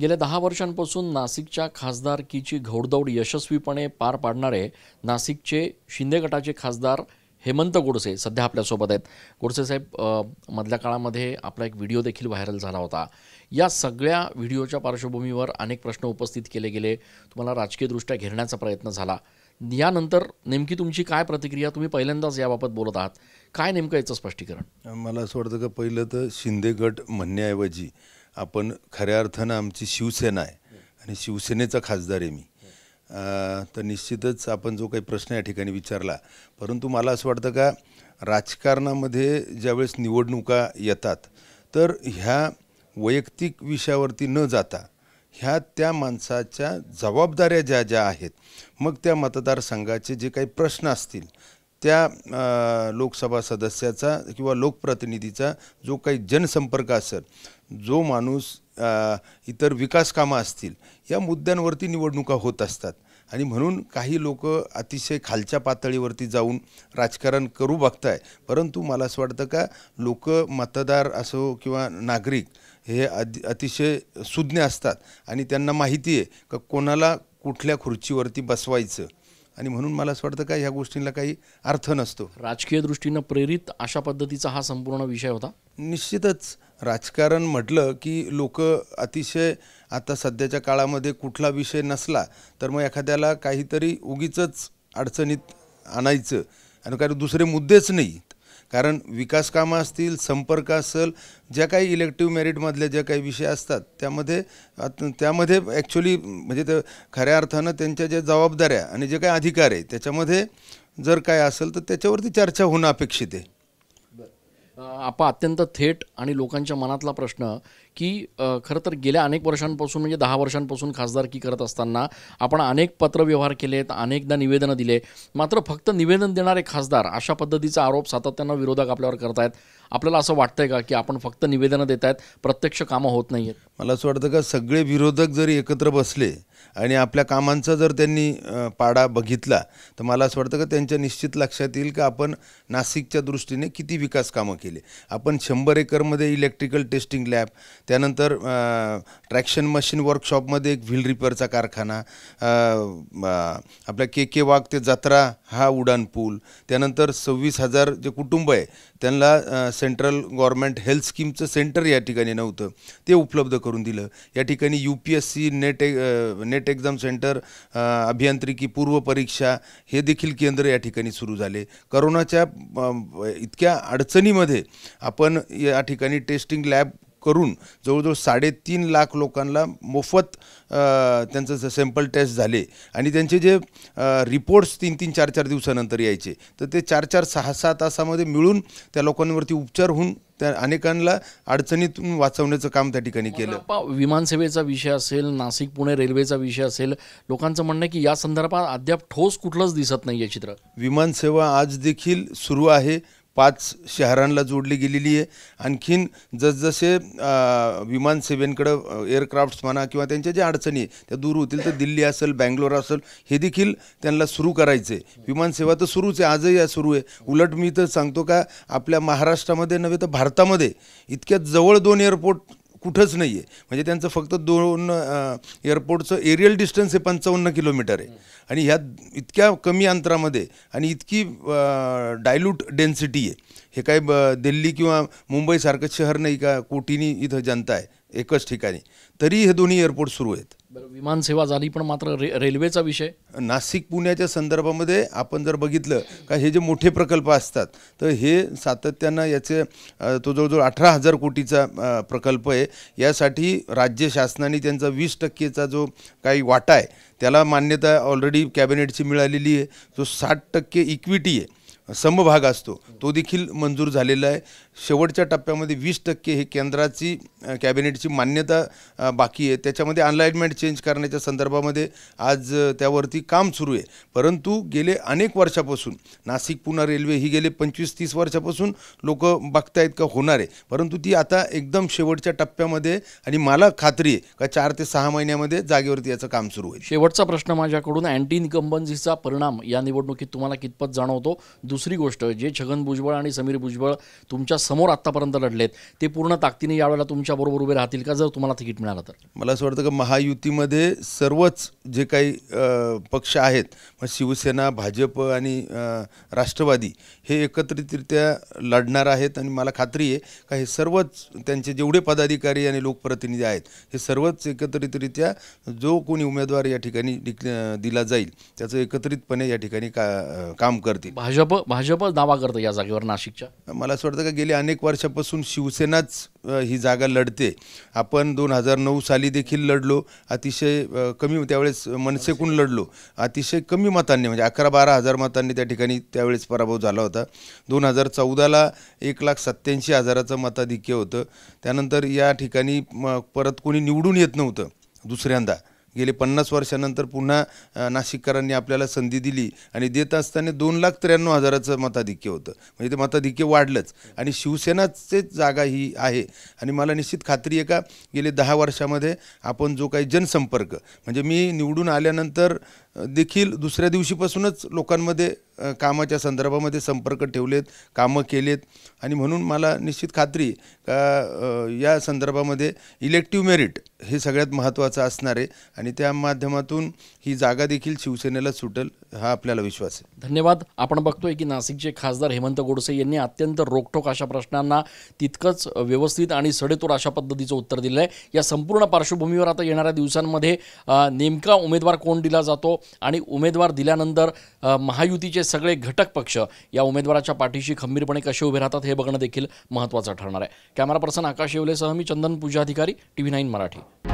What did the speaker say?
गेल्या दहा वर्षांपासून नाशिकच्या खासदारकीची घौडदौड यशस्वीपणे पार पाडणारे नाशिकचे शिंदे गटाचे खासदार हेमंत गोडसे सध्या आपल्यासोबत आहेत गोडसे साहेब मधल्या काळामध्ये आपला एक व्हिडिओ देखील व्हायरल झाला होता या सगळ्या व्हिडिओच्या पार्श्वभूमीवर अनेक प्रश्न उपस्थित केले गेले तुम्हाला राजकीयदृष्ट्या घेरण्याचा प्रयत्न झाला यानंतर नेमकी तुमची काय प्रतिक्रिया तुम्ही पहिल्यांदाच याबाबत बोलत आहात काय नेमकं याचं स्पष्टीकरण मला असं वाटतं का पहिलं तर शिंदे गट म्हणण्याऐवजी आपण खऱ्या अर्थानं आमची शिवसेना आहे आणि शिवसेनेचा खासदार आहे मी तर निश्चितच आपण जो काही प्रश्न या ठिकाणी विचारला परंतु मला असं वाटतं का राजकारणामध्ये ज्यावेळेस निवडणुका येतात तर ह्या वैयक्तिक विषयावरती न जाता ह्या त्या माणसाच्या जबाबदाऱ्या ज्या ज्या आहेत मग त्या मतदारसंघाचे जे काही प्रश्न असतील त्या लोकसभा सदस्याचा किंवा लोकप्रतिनिधीचा जो काही जनसंपर्क असेल जो माणूस इतर विकास कामं असतील या मुद्द्यांवरती निवडणुका होत असतात आणि म्हणून काही लोक अतिशय खालच्या पातळीवरती जाऊन राजकारण करू बघताय परंतु मला असं वाटतं का लोक मतदार असो किंवा नागरिक हे अतिशय सुज्ञ असतात आणि त्यांना माहिती आहे का कोणाला कुठल्या खुर्चीवरती बसवायचं आणि म्हणून मला असं वाटतं का ह्या गोष्टींना काही अर्थ नसतो राजकीय दृष्टीनं प्रेरित अशा पद्धतीचा हा संपूर्ण विषय होता निश्चितच राजकारण म्हटलं की लोक अतिशय आता सध्याच्या काळामध्ये कुठला विषय नसला तर मग एखाद्याला काहीतरी उगीच अडचणीत आणायचं आणि काही दुसरे मुद्देच नाही कारण विकासकामं असतील संपर्क असेल ज्या काही इलेक्टिव्ह मेरिटमधल्या ज्या काही विषय असतात त्यामध्ये त्यामध्ये ॲक्च्युली म्हणजे ते खऱ्या अर्थानं त्यांच्या ज्या जबाबदाऱ्या आणि जे काही अधिकार आहे त्याच्यामध्ये जर काय असेल तर त्याच्यावरती चर्चा होणं अपेक्षित आहे आपण अत्यंत थेट आणि लोकांच्या मनातला प्रश्न की खरं तर गेल्या अनेक वर्षांपासून म्हणजे दहा वर्षांपासून खासदारकी करत असताना आपण अनेक पत्रव्यवहार केलेत अनेकदा निवेदनं दिले मात्र फक्त निवेदन देणारे खासदार अशा पद्धतीचा आरोप सातत्यानं विरोधक आपल्यावर करत आहेत आपल्याला असं वाटतंय का की आपण फक्त निवेदनं देत आहेत प्रत्यक्ष कामं होत नाही आहेत मला असं वाटतं का सगळे विरोधक जरी एकत्र बसले आणि आपल्या कामांचा जर त्यांनी पाडा बघितला तर मला असं वाटतं का त्यांच्या निश्चित लक्षात येईल की आपण नाशिकच्या दृष्टीने किती विकास कामं केले आपण शंभर एकरमध्ये इलेक्ट्रिकल टेस्टिंग लॅब त्यानंतर ट्रॅक्शन मशीन वर्कशॉपमध्ये एक व्हील रिपेअरचा कारखाना आपल्या के के वाघ ते जत्रा हा उडान पूल त्यानंतर सव्वीस हजार जे कुटुंब आहे त्यांना सेंट्रल गव्हर्मेंट हेल्थ स्कीमचं सेंटर या ठिकाणी नव्हतं ते उपलब्ध करून दिलं या ठिकाणी U P S C net A net exam centre अभियांत्रिकी पूर्व परीक्षा हे देखील केंद्र या ठिकाणी सुरू झाले करोनाच्या इतक्या अडचणीमध्ये आपण या ठिकाणी टेस्टिंग लॅब करून जवळजवळ साडेतीन लाख लोकांना मोफत त्यांचं सॅम्पल टेस्ट झाले आणि त्यांचे जे रिपोर्ट्स तीन तीन चार चार दिवसानंतर यायचे तर ते चार चार सहा सहा तासामध्ये मिळून त्या लोकांवरती उपचार होऊन त्या अनेकांना अडचणीतून वाचवण्याचं काम त्या ठिकाणी केलं विमानसेवेचा विषय असेल नाशिक पुणे रेल्वेचा विषय असेल लोकांचं म्हणणं की या संदर्भात अद्याप ठोस कुठलंच दिसत नाही आहे चित्र विमानसेवा आज देखील सुरू आहे पाच शहरांना जोडली गेलेली आहे आणखीन जसजसे विमानसेवेंकडं एअरक्राफ्ट्स म्हणा किंवा त्यांच्या ज्या अडचणी आहे त्या दूर होतील तर दिल्ली असेल बँगलोर असेल हे देखील त्यांना सुरू करायचं आहे विमानसेवा तर सुरूच आहे आजही या सुरू आहे उलट मी तर सांगतो का आपल्या महाराष्ट्रामध्ये नव्हे तर भारतामध्ये इतक्या जवळ दोन एअरपोर्ट कुठंच नाही आहे म्हणजे त्यांचं फक्त दोन एअरपोर्टचं एरियल डिस्टन्स हे पंचावन्न किलोमीटर आहे आणि ह्या इतक्या कमी अंतरामध्ये आणि इतकी डायल्यूट डेन्सिटी आहे हे काय ब दिल्ली किंवा मुंबईसारखं शहर नाही का कोटीनी इथं जनता आहे एकच ठिकाणी तरी हे दोन्ही एअरपोर्ट सुरू आहेत बरं विमानसेवा झाली पण मात्र रे रेल्वेचा विषय नाशिक पुण्याच्या संदर्भामध्ये आपण जर बघितलं का हे जे मोठे प्रकल्प असतात तर हे सातत्यानं याचे तो जवळजवळ अठरा हजार कोटीचा प्रकल्प आहे यासाठी राज्य शासनाने त्यांचा वीस टक्केचा जो काही वाटा आहे त्याला मान्यता ऑलरेडी कॅबिनेटची मिळालेली आहे जो साठ टक्के इक्विटी आहे समभाग असतो तो देखील मंजूर झालेला आहे शेवटच्या टप्प्यामध्ये वीस टक्के हे केंद्राची कॅबिनेटची मान्यता बाकी आहे त्याच्यामध्ये अलाइनमेंट चेंज करण्याच्या संदर्भामध्ये आज त्यावरती काम सुरू आहे परंतु गेले अनेक वर्षापासून नाशिक पुणे रेल्वे ही गेले पंचवीस तीस वर्षापासून लोक बघतायत का होणार आहे परंतु ती आता एकदम शेवटच्या टप्प्यामध्ये आणि मला खात्री आहे का चार ते सहा महिन्यामध्ये जागेवरती याचं काम सुरू आहे शेवटचा प्रश्न माझ्याकडून अँटी इन्कम्बन्सीचा परिणाम या निवडणुकीत तुम्हाला कितपत जाणवतो दुसरी गोष्ट जे छगन भुजबळ आणि समीर भुजबळ तुमच्या समोर आतापर्यंत लढलेत ते पूर्ण ताकदीने यावेळेला तुमच्याबरोबर उभे राहतील का जर तुम्हाला तिकीट मिळालं तर मला असं वाटतं की महायुतीमध्ये सर्वच जे काही पक्ष आहेत मग शिवसेना भाजप आणि राष्ट्रवादी हे एकत्रितरित्या लढणार आहेत आणि मला खात्री आहे का हे सर्वच त्यांचे जेवढे पदाधिकारी आणि लोकप्रतिनिधी आहेत हे सर्वच एकत्रितरित्या जो कोणी उमेदवार या ठिकाणी दिला जाईल त्याचं एकत्रितपणे या ठिकाणी का काम करतील भाजप भाजपच दावा करतं या जागेवर नाशिकच्या मला असं वाटतं का गेली अनेक वर्षापासून शिवसेनाच ही जागा लढते आपण दोन हजार नऊ साली देखील लढलो अतिशय कमी त्यावेळेस मनसेकून लढलो अतिशय कमी मतांनी म्हणजे अकरा बारा हजार मतांनी त्या ठिकाणी त्यावेळेस पराभव झाला होता दोन हजार चौदाला एक लाख सत्त्याऐंशी हजाराचं मताधिक्य होतं त्यानंतर या ठिकाणी परत कोणी निवडून येत नव्हतं दुसऱ्यांदा गेले पन्नास वर्षानंतर पुन्हा नाशिककरांनी आपल्याला संधी दिली आणि देत असताना दोन लाख त्र्याण्णव हजाराचं मताधिक्य होतं म्हणजे ते मताधिक्य वाढलंच आणि शिवसेनाचेच जागा ही आहे आणि मला निश्चित खात्री आहे का गेले दहा वर्षामध्ये आपण जो काही जनसंपर्क म्हणजे मी निवडून आल्यानंतर देखील दुसऱ्या दिवशीपासूनच लोकांमध्ये कामाच्या संदर्भामध्ये संपर्क ठेवलेत कामं केलेत आणि म्हणून मला निश्चित खात्री का या संदर्भामध्ये इलेक्टिव मेरिट हे सगळ्यात महत्त्वाचं असणार आहे आणि त्या माध्यमातून ही जागा देखील शिवसेनेला सुटेल हा आपल्याला विश्वास आहे धन्यवाद आपण बघतोय की नाशिकचे खासदार हेमंत गोडसे यांनी अत्यंत रोखोक अशा प्रश्नांना तितकंच व्यवस्थित आणि सडेतोड अशा पद्धतीचं उत्तर दिलं आहे या संपूर्ण पार्श्वभूमीवर आता येणाऱ्या दिवसांमध्ये नेमका उमेदवार कोण दिला जातो आणि उमेदवार दिल्यानंतर महायुतीचे सगळे घटक पक्ष या उमेदवाराच्या पाठीशी खंबीरपणे कसे उभे राहतात हे बघणं देखील महत्त्वाचं ठरणार आहे कॅमेरा पर्सन आकाश येवलेसह मी चंदन पूजा अधिकारी टी व्ही नाईन मराठी